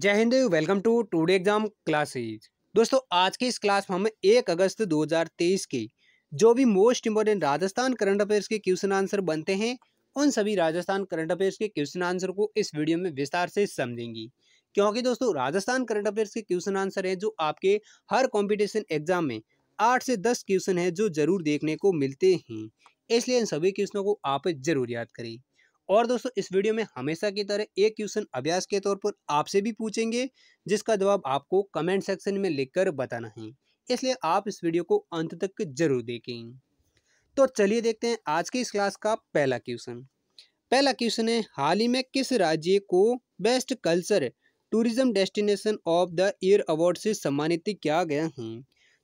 जय हिंद welcome to today exam classes दोस्तों आज की इस क्लास में हम एक अगस्त 2023 के जो भी most important Rajasthan current affairs के क्वेश्चन आंसर बनते हैं उन सभी राजस्थान करंट अफेयर्स के क्वेश्चन आंसर को इस वीडियो में विस्तार से समझेंगी क्योंकि दोस्तों राजस्थान करंट अफेयर्स के क्वेश्चन आंसर हैं जो आपके हर कॉम्पिटिशन एग्जाम में आठ से दस क्वेश्चन हैं जो जरूर देखने को मिलते हैं इसलिए इन सभी क्वेश्चनों को आप जरूर याद करें और दोस्तों इस वीडियो में हमेशा की तरह एक क्वेश्चन अभ्यास के तौर पर आपसे भी पूछेंगे जिसका जवाब आपको कमेंट सेक्शन में लिखकर बताना है इसलिए आप इस वीडियो को अंत तक जरूर देखें तो चलिए देखते हैं आज के इस क्लास का पहला क्वेश्चन पहला क्वेश्चन है हाल ही में किस राज्य को best culture tourism destination of the year award से सम्मानित किया गया है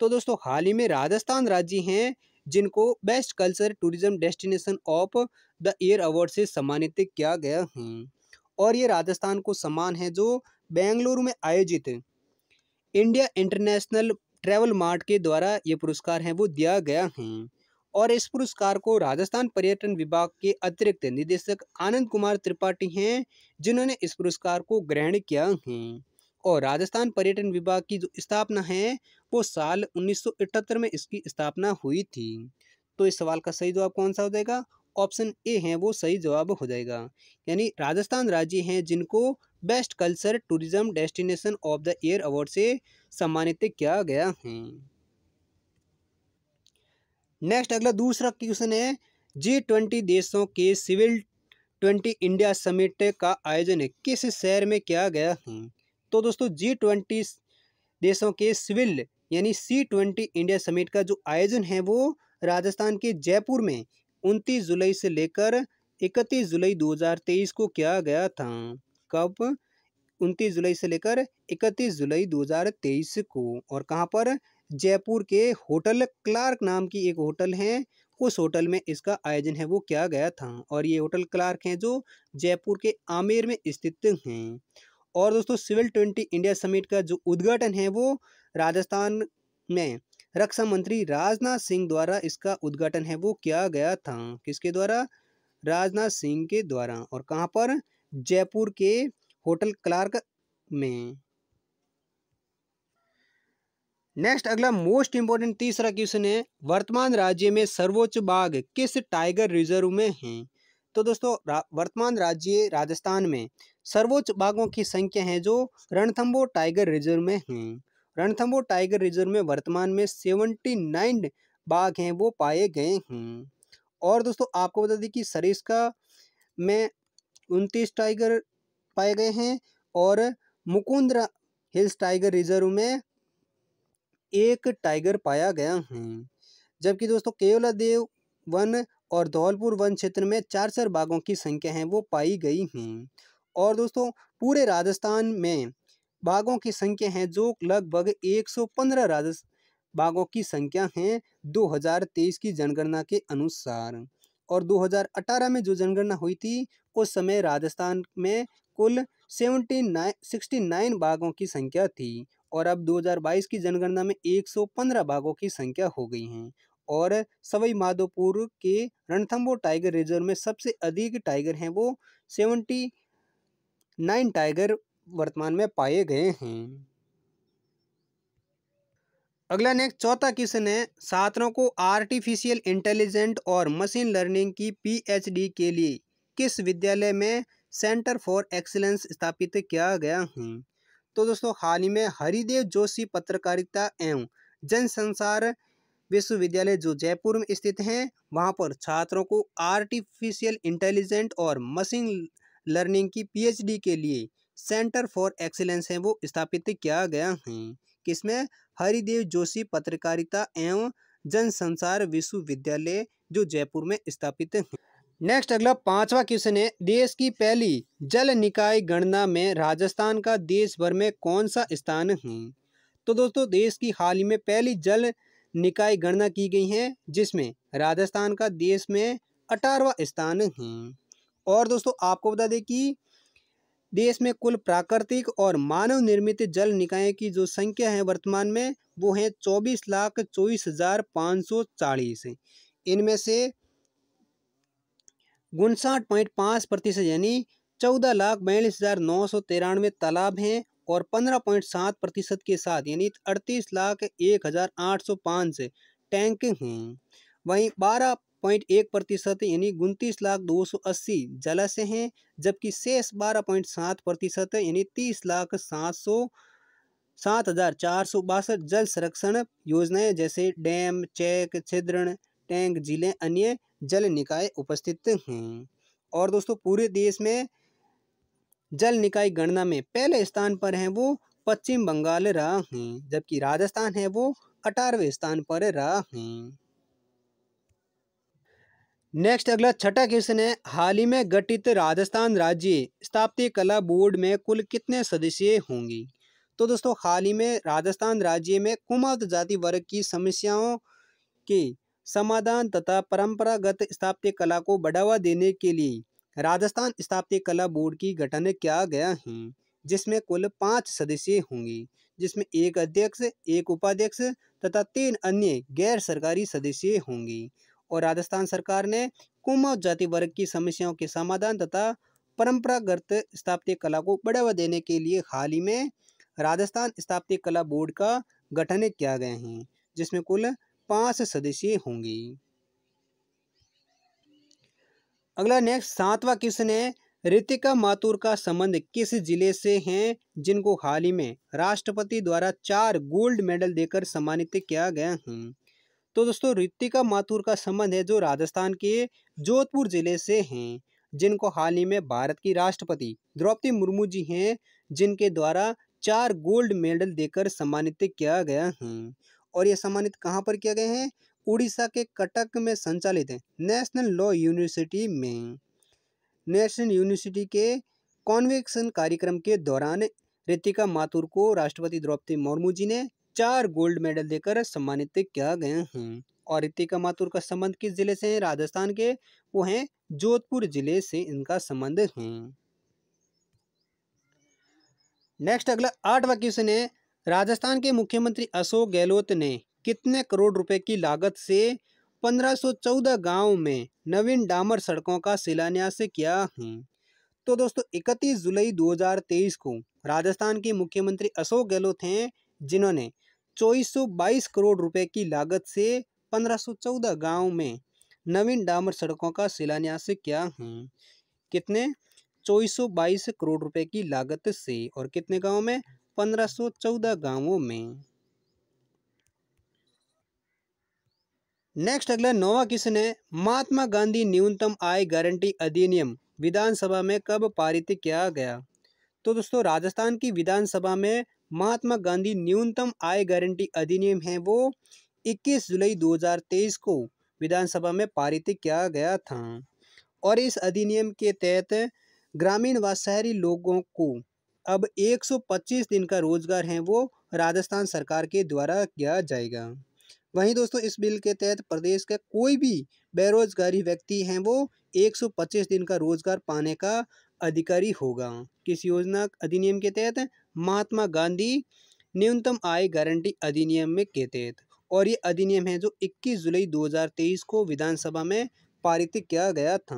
तो दोस्तों हाल ही में राजस्थान राज्य हैं जिनको best culture tourism destination of the year award से सम्मानित किया गया है और ये राजस्थान को सम्मान है जो बेंगलुरु में आयोजित इंडिया इंटरनेशनल ट्रैवल मार्ट के द्वारा ये पुरस्कार है वो दिया गया है और इस पुरस्कार को राजस्थान पर्यटन विभाग के अतिरिक्त निदेशक आनंद कुमार त्रिपाठी हैं जिन्होंने इस पुरस्कार को ग्रहण किया है और राजस्थान पर्यटन विभाग की जो स्थापना है वो साल उन्नीस में इसकी स्थापना हुई थी तो इस सवाल का सही जवाब कौन सा हो जाएगा ऑप्शन ए है वो सही जवाब हो जाएगा यानी राजस्थान राज्य हैं जिनको best culture tourism destination of the year award से सम्मानित किया गया है नेक्स्ट अगला दूसरा क्वेश्चन है जी ट्वेंटी देशों के सिविल ट्वेंटी इंडिया समिट का आयोजन किस शहर में किया गया है तो दोस्तों जी ट्वेंटी देशों के सिविल यानी सी ट्वेंटी इंडिया समिट का जो आयोजन है वो राजस्थान के जयपुर में उनतीस जुलाई से लेकर इकतीस जुलाई 2023 को किया गया था कब उनतीस जुलाई से लेकर इकतीस जुलाई 2023 को और कहाँ पर जयपुर के होटल क्लार्क नाम की एक होटल है उस होटल में इसका आयोजन है वो किया गया था और ये होटल क्लार्क हैं जो जयपुर के आमेर में स्थित हैं और दोस्तों सिविल ट्वेंटी इंडिया समिट का जो उद्घाटन है वो राजस्थान में रक्षा मंत्री राजनाथ सिंह द्वारा इसका उद्घाटन है वो किया गया था किसके द्वारा राजनाथ सिंह के द्वारा और कहाँ पर जयपुर के होटल क्लार्क में नेक्स्ट अगला मोस्ट इम्पोर्टेंट तीसरा क्वेश्चन है वर्तमान राज्य में सर्वोच्च बाघ किस टाइगर रिजर्व में है तो दोस्तों रा, वर्तमान राज्य राजस्थान में सर्वोच्च बाघों की संख्या है जो रणथम्बो टाइगर रिजर्व में हैं रणथम्बो टाइगर रिजर्व में वर्तमान में सेवेंटी नाइन बाघ हैं वो पाए गए हैं और दोस्तों आपको बता दें कि सरिस्का में उनतीस टाइगर पाए गए हैं और मुकुंद्रा हिल्स टाइगर रिजर्व में एक टाइगर पाया गया है जबकि दोस्तों केवला देव वन और धौलपुर वन क्षेत्र में चार चार बाघों की संख्या है वो पाई गई हैं और दोस्तों पूरे राजस्थान में बाघों की संख्या है जो लगभग 115 राजस्थान बाघों की संख्या है 2023 की जनगणना के अनुसार और 2018 में जो जनगणना हुई थी उस समय राजस्थान में कुल सेवेंटी नाइन सिक्सटी नाइन बाघों की संख्या थी और अब 2022 की जनगणना में 115 बाघों की संख्या हो गई है और सवई माधोपुर के रणथम्बो टाइगर रिजर्व में सबसे अधिक टाइगर हैं वो सेवेंटी नाइन टाइगर वर्तमान में पाए गए हैं अगला नेक्स्ट चौथा क्वेश्चन है छात्रों को आर्टिफिशियल इंटेलिजेंट और मशीन लर्निंग की पीएचडी के लिए किस विद्यालय में सेंटर फॉर एक्सीलेंस स्थापित किया गया है तो दोस्तों हाल ही में हरिदेव जोशी पत्रकारिता एवं जन संसार विश्वविद्यालय जो जयपुर में स्थित हैं वहाँ पर छात्रों को आर्टिफिशियल इंटेलिजेंट और मशीन लर्निंग की पीएचडी के लिए सेंटर फॉर एक्सीलेंस है वो स्थापित किया गया है किसमें हरिदेव जोशी पत्रकारिता एवं जनसंसार विश्वविद्यालय जो जयपुर में स्थापित है नेक्स्ट अगला पांचवा क्वेश्चन है देश की पहली जल निकाय गणना में राजस्थान का देश भर में कौन सा स्थान है तो दोस्तों देश की हाल ही में पहली जल निकाय गणना की गई है जिसमें राजस्थान का देश में अठारवा स्थान है और दोस्तों आपको बता दें कि देश में कुल प्राकृतिक और मानव निर्मित जल निकाय की जो संख्या है वर्तमान में वो है चौबीस लाख चौबीस हजार पाँच सौ चालीस इनमें से उनसाठ पॉइंट पाँच प्रतिशत यानी चौदह लाख बयालीस हज़ार नौ सौ तिरानवे तालाब हैं और पंद्रह पॉइंट सात प्रतिशत के साथ यानी अड़तीस लाख एक हज़ार आठ सौ पाँच टैंक हैं वहीं बारह पॉइंट एक प्रतिशत यानी उनतीस लाख दो सौ अस्सी जलाशय हैं जबकि शेष बारह पॉइंट सात प्रतिशत यानी तीस लाख सात सौ सात हज़ार चार सौ बासठ जल संरक्षण योजनाएं जैसे डैम चेक छिद्रण टैंक जिले अन्य जल निकाय उपस्थित हैं और दोस्तों पूरे देश में जल निकाय गणना में पहले स्थान पर हैं वो पश्चिम बंगाल रहा हैं जबकि राजस्थान है वो अठारहवें स्थान पर रहा हैं नेक्स्ट अगला छठा क्वेश्चन है हाल ही में गठित राजस्थान राज्य स्थापित कला बोर्ड में कुल कितने सदस्य होंगे तो दोस्तों हाल ही में राजस्थान राज्य में कुमाऊत जाति वर्ग की समस्याओं के समाधान तथा परंपरागत स्थापित कला को बढ़ावा देने के लिए राजस्थान स्थापित कला बोर्ड की गठन किया गया है जिसमें कुल पाँच सदस्य होंगे जिसमें एक अध्यक्ष एक उपाध्यक्ष तथा तीन अन्य गैर सरकारी सदस्य होंगे और राजस्थान सरकार ने कुम जाति वर्ग की समस्याओं के समाधान तथा परंपरागत स्थापित कला को बढ़ावा देने के लिए हाल ही में राजस्थान स्थापित कला बोर्ड का गठन किया गया है जिसमें कुल पाँच सदस्य होंगे अगला नेक्स्ट सातवां क्वेश्चन है रितिका माथुर का संबंध किस जिले से है जिनको हाल ही में राष्ट्रपति द्वारा चार गोल्ड मेडल देकर सम्मानित किया गया है तो दोस्तों रितिका माथुर का संबंध है जो राजस्थान के जोधपुर जिले से हैं जिनको हाल ही में भारत की राष्ट्रपति द्रौपदी मुर्मू जी हैं जिनके द्वारा चार गोल्ड मेडल देकर सम्मानित किया गया है और ये सम्मानित कहाँ पर किया गया है उड़ीसा के कटक में संचालित है नेशनल लॉ यूनिवर्सिटी में नेशनल यूनिवर्सिटी के कॉन्वेक्शन कार्यक्रम के दौरान रितिका माथुर को राष्ट्रपति द्रौपदी मुर्मू जी ने चार गोल्ड मेडल देकर सम्मानित किया गया है और रितिका माथुर का संबंध किस जिले से है राजस्थान के वो हैं जोधपुर जिले से इनका संबंध है नेक्स्ट अगला आठवा क्वेश्चन है राजस्थान के मुख्यमंत्री अशोक गहलोत ने कितने करोड़ रुपए की लागत से 1514 गांव में नवीन डामर सड़कों का शिलान्यास किया है तो दोस्तों 31 जुलाई 2023 को राजस्थान के मुख्यमंत्री अशोक गहलोत हैं जिन्होंने चौबीस करोड़ रुपए की लागत से 1514 गांव में नवीन डामर सड़कों का शिलान्यास किया है कितने 2422 करोड़ रुपए की लागत से और कितने गांव में 1514 गांवों में नेक्स्ट अगला नौवा किसने है महात्मा गांधी न्यूनतम आय गारंटी अधिनियम विधानसभा में कब पारित किया गया तो दोस्तों राजस्थान की विधानसभा में महात्मा गांधी न्यूनतम आय गारंटी अधिनियम है वो 21 जुलाई 2023 को विधानसभा में पारित किया गया था और इस अधिनियम के तहत ग्रामीण व शहरी लोगों को अब 125 दिन का रोजगार है वो राजस्थान सरकार के द्वारा किया जाएगा वहीं दोस्तों इस बिल के तहत प्रदेश का कोई भी बेरोजगारी व्यक्ति हैं वो 125 दिन का रोजगार पाने का अधिकारी होगा किस योजना अधिनियम के तहत महात्मा गांधी न्यूनतम आय गारंटी अधिनियम में के तहत और ये अधिनियम है जो 21 जुलाई 2023 को विधानसभा में पारित किया गया था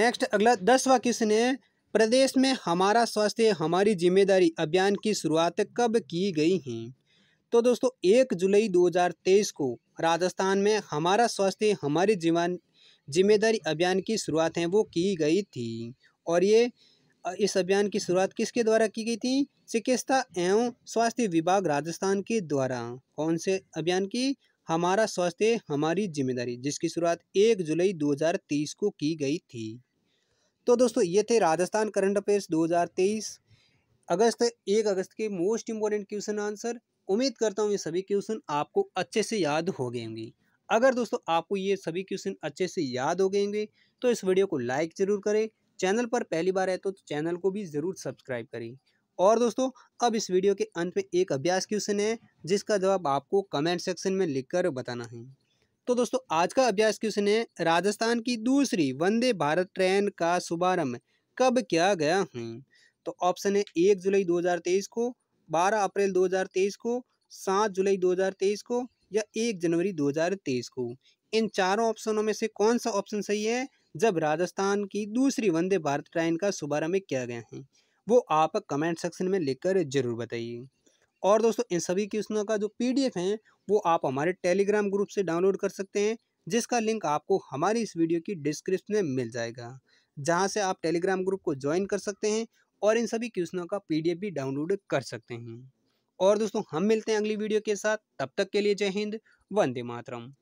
नेक्स्ट अगला दसवा क्वेश्चन है प्रदेश में हमारा स्वास्थ्य हमारी जिम्मेदारी अभियान की शुरुआत कब की गई है तो दोस्तों एक जुलाई 2023 को राजस्थान में हमारा स्वास्थ्य हमारी जीवन जिम्मेदारी अभियान की शुरुआत है वो की गई थी और ये इस अभियान की शुरुआत किसके द्वारा की गई थी चिकित्सा एवं स्वास्थ्य विभाग राजस्थान के द्वारा कौन से अभियान की हमारा स्वास्थ्य हमारी जिम्मेदारी जिसकी शुरुआत 1 जुलाई 2023 को की गई थी तो दोस्तों ये थे राजस्थान करंट अफेयर्स 2023 अगस्त एक अगस्त के मोस्ट इम्पोर्टेंट क्वेश्चन आंसर उम्मीद करता हूँ ये सभी क्वेश्चन आपको अच्छे से याद हो गए होंगे अगर दोस्तों आपको ये सभी क्वेश्चन अच्छे से याद हो गए होंगे तो इस वीडियो को लाइक ज़रूर करें चैनल पर पहली बार है तो, चैनल को भी ज़रूर सब्सक्राइब करें और दोस्तों अब इस वीडियो के अंत में एक अभ्यास क्वेश्चन है जिसका जवाब आपको कमेंट सेक्शन में लिखकर बताना है तो दोस्तों आज का अभ्यास क्वेश्चन है राजस्थान की दूसरी वंदे भारत ट्रेन का शुभारंभ कब किया गया है तो ऑप्शन है एक जुलाई 2023 को 12 अप्रैल 2023 को 7 जुलाई 2023 को या 1 जनवरी 2023 को इन चारों ऑप्शनों में से कौन सा ऑप्शन सही है जब राजस्थान की दूसरी वंदे भारत ट्रेन का शुभारंभ किया गया है वो आप कमेंट सेक्शन में लिखकर ज़रूर बताइए और दोस्तों इन सभी क्वेश्चनों का जो पीडीएफ है वो आप हमारे टेलीग्राम ग्रुप से डाउनलोड कर सकते हैं जिसका लिंक आपको हमारी इस वीडियो की डिस्क्रिप्शन में मिल जाएगा जहाँ से आप टेलीग्राम ग्रुप को ज्वाइन कर सकते हैं और इन सभी क्वेश्चनों का पी भी डाउनलोड कर सकते हैं और दोस्तों हम मिलते हैं अगली वीडियो के साथ तब तक के लिए जय हिंद वंदे मातरम